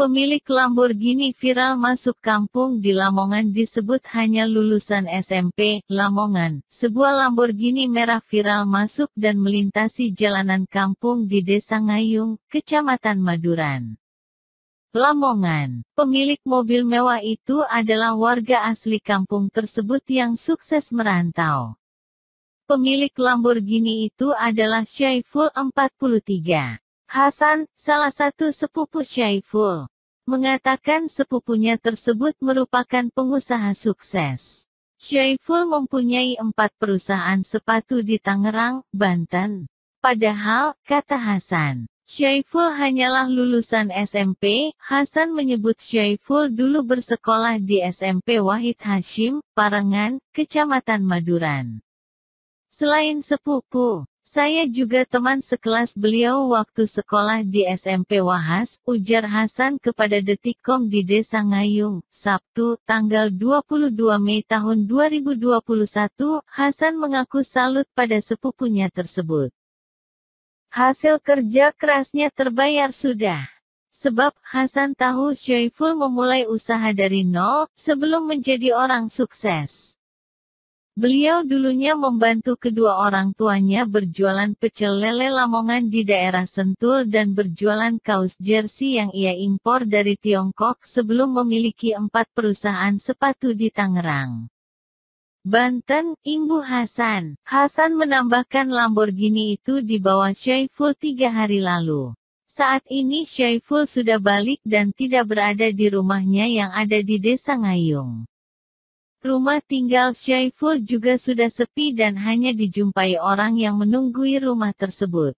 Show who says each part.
Speaker 1: Pemilik Lamborghini viral masuk kampung di Lamongan disebut hanya lulusan SMP, Lamongan. Sebuah Lamborghini merah viral masuk dan melintasi jalanan kampung di Desa Ngayung, Kecamatan Maduran. Lamongan. Pemilik mobil mewah itu adalah warga asli kampung tersebut yang sukses merantau. Pemilik Lamborghini itu adalah Syaiful 43. Hasan, salah satu sepupu Syaiful mengatakan sepupunya tersebut merupakan pengusaha sukses. Syaiful mempunyai empat perusahaan sepatu di Tangerang, Banten. Padahal, kata Hasan, Syaiful hanyalah lulusan SMP. Hasan menyebut Syaiful dulu bersekolah di SMP Wahid Hashim, Parangan, Kecamatan Maduran. Selain sepupu, saya juga teman sekelas beliau waktu sekolah di SMP Wahas, ujar Hasan kepada Detikom di Desa Ngayung, Sabtu, tanggal 22 Mei tahun 2021, Hasan mengaku salut pada sepupunya tersebut. Hasil kerja kerasnya terbayar sudah. Sebab Hasan tahu Syaiful memulai usaha dari nol sebelum menjadi orang sukses. Beliau dulunya membantu kedua orang tuanya berjualan pecel lele Lamongan di daerah Sentul dan berjualan kaos jersey yang ia impor dari Tiongkok sebelum memiliki empat perusahaan sepatu di Tangerang. Banten, Imbu Hasan. Hasan menambahkan Lamborghini itu dibawa Syaiful tiga hari lalu. Saat ini Syaiful sudah balik dan tidak berada di rumahnya yang ada di Desa Ngayung. Rumah tinggal Syaiful juga sudah sepi dan hanya dijumpai orang yang menunggui rumah tersebut.